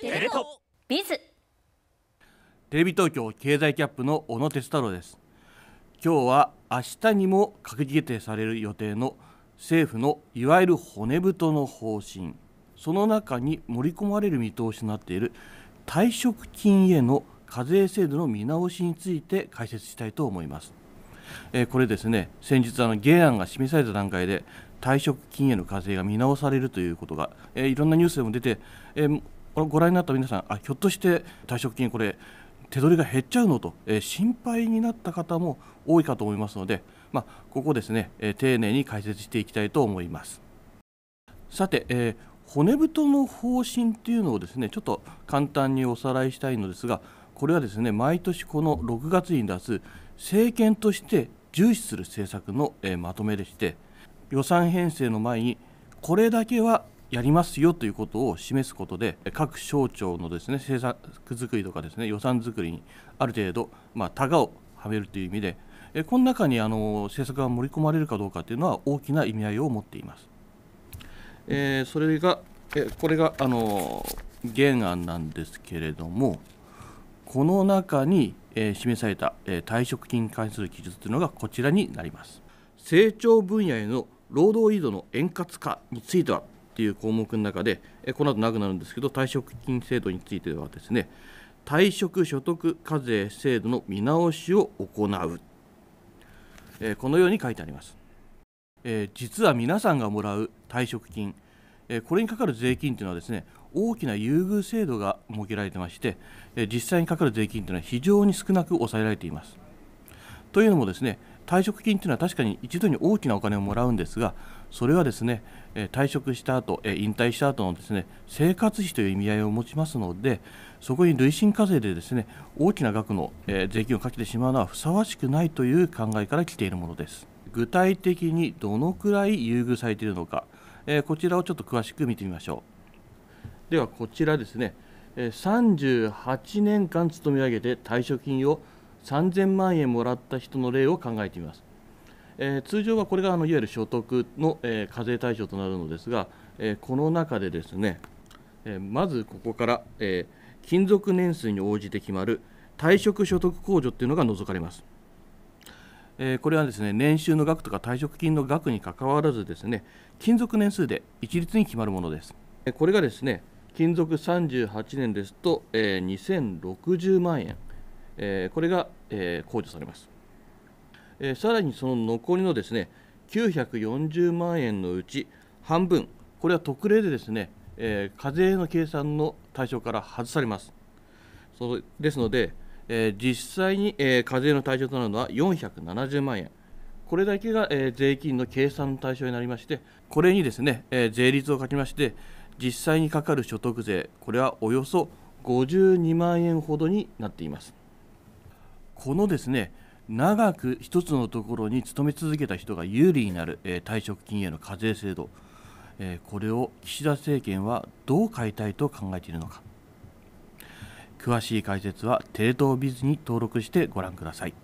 テレ東ビズテレビ東京経済キャップの小野哲太郎です今日は明日にも閣議決定される予定の政府のいわゆる骨太の方針その中に盛り込まれる見通しになっている退職金への課税制度の見直しについて解説したいと思いますえこれですね先日あの原案が示された段階で退職金への課税が見直されるということが、えいろんなニュースでも出て、えご覧になった皆さんあひょっとして退職金これ手取りが減っちゃうのと、えー、心配になった方も多いかと思いますので、まあ、ここですね、えー、丁寧に解説していきたいと思いますさて、えー、骨太の方針というのをですねちょっと簡単におさらいしたいのですがこれはですね毎年この6月に出す政権として重視する政策の、えまとめでして予算編成の前にこれだけはやりますよということを示すことで各省庁のですね政策づくりとかですね予算づくりにある程度まあタガをはめるという意味でこの中にあの政策が盛り込まれるかどうかというのは大きな意味合いを持っています。えー、それがえこれがあの原案なんですけれどもこの中に、えー、示された、えー、退職金に関する記述というのがこちらになります。成長分野への労働移動の円滑化についてはとていう項目の中で、えこの後なくなるんですけど退職金制度についてはですね退職所得課税制度の見直しを行う、えこのように書いてあります、え実は皆さんがもらう退職金、えこれにかかる税金というのはですね大きな優遇制度が設けられてまして、え実際にかかる税金というのは非常に少なく抑えられていますというのもですね退職金というのは確かに一度に大きなお金をもらうんですがそれはですね退職した後引退した後のですね生活費という意味合いを持ちますのでそこに累進課税でですね大きな額の税金をかけてしまうのはふさわしくないという考えから来ているものです具体的にどのくらい優遇されているのかこちらをちょっと詳しく見てみましょうではこちらですね38年間勤め上げて退職金を3000万円もらった人の例を考えてみます、えー、通常はこれがあのいわゆる所得の、えー、課税対象となるのですが、えー、この中でですね、えまずここから、え勤続年数に応じて決まる退職所得控除というのが除かれます、えこれはですね年収の額とか退職金の額にかかわらずですね勤続年数で一律に決まるものですこれがですね勤続38年ですと、え2060万円えこれが、え控除されます、えさらにその残りのですね940万円のうち半分これは特例でですね、え課税の計算の対象から外されますそですので、え実際に、え課税の対象となるのは470万円これだけが、え税金の計算の対象になりましてこれにですね、え税率を書きまして実際にかかる所得税これはおよそ52万円ほどになっていますこのですね長く一つのところに勤め続けた人が有利になる、えー、退職金への課税制度、えー、これを岸田政権はどう変えたいと考えているのか詳しい解説はテレ東ビズに登録してご覧ください。